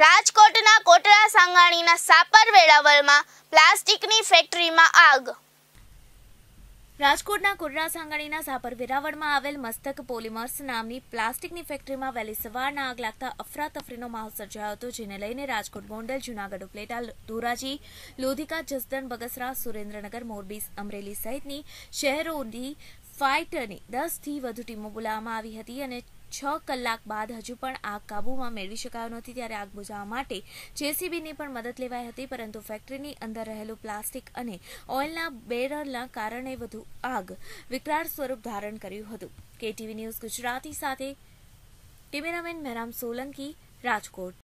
રાજકોટના કોટડા સાંગાણીના સાપર વેળાવળમાં પ્લાસ્ટિકની ફેક્ટરીમાં આગ રાજકોટના કુરરા સાંગાણીના સાપર વેરાવળમાં આવેલ મસ્તક પોલિમર્સ નામની પ્લાસ્ટિકની ફેક્ટરીમાં વહેલી સવારના આગ લાગતા અફરાતફરીનો માહોલ સર્જાયો હતો જેને લઈને રાજકોટ ગોંડલ જૂનાગઢ ઉપલેટા ધોરાજી લોધિકા જસદણ બગસરા સુરેન્દ્રનગર મોરબી અમરેલી સહિતની શહેરોની ફાઇટરની દસથી વધુ ટીમો બોલાવવામાં આવી હતી અને છ કલાક બાદ હજુ પણ આગ કાબૂમાં મેળવી શકાયો નથી ત્યારે આગ બુઝાવવા માટે જેસીબીની પણ મદદ લેવાઈ હતી પરંતુ ફેક્ટરીની અંદર રહેલું પ્લાસ્ટિક અને ઓઇલના બેરલના કારણે વધુ આગ વિકરાળ સ્વરૂપ ધારણ કર્યું હતું કેટીવી ન્યૂઝ ગુજરાતી સાથે કેમેરામેન મહેરામ સોલંકી રાજકોટ